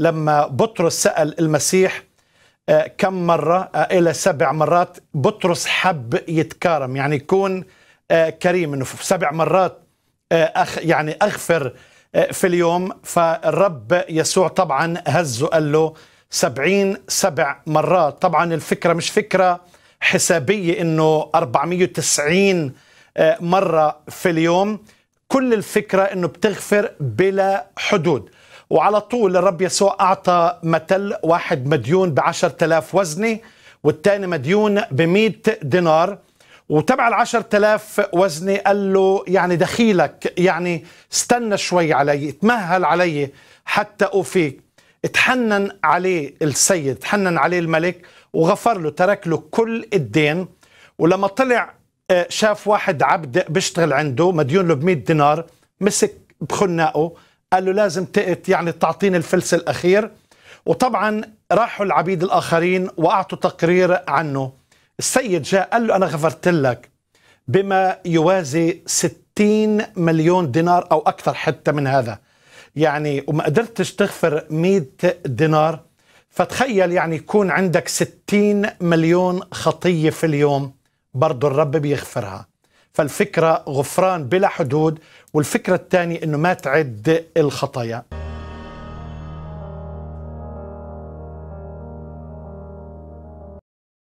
لما بطرس سأل المسيح آه، كم مرة آه، إلى سبع مرات بطرس حب يتكارم يعني يكون آه، كريم إنه سبع مرات أخ يعني أغفر في اليوم فالرب يسوع طبعا هزه قال له سبعين سبع مرات طبعا الفكرة مش فكرة حسابية إنه 490 مرة في اليوم كل الفكرة إنه بتغفر بلا حدود وعلى طول الرب يسوع أعطى متل واحد مديون بعشر تلاف وزنة والتاني مديون بمئة دينار وتبع العشر تلاف وزنة قال له يعني دخيلك يعني استنى شوي علي اتمهل علي حتى أوفيك اتحنن عليه السيد اتحنن عليه الملك وغفر له ترك له كل الدين ولما طلع آه، شاف واحد عبد بيشتغل عنده مديون له ب 100 دينار مسك بخناقه قال له لازم تقت يعني تعطيني الفلس الأخير وطبعا راحوا العبيد الآخرين وأعطوا تقرير عنه السيد جاء قال له أنا غفرت لك بما يوازي 60 مليون دينار أو أكثر حتى من هذا يعني وما قدرتش تغفر 100 دينار فتخيل يعني يكون عندك 60 مليون خطية في اليوم برضو الرب بيغفرها فالفكرة غفران بلا حدود والفكرة الثانية أنه ما تعد الخطايا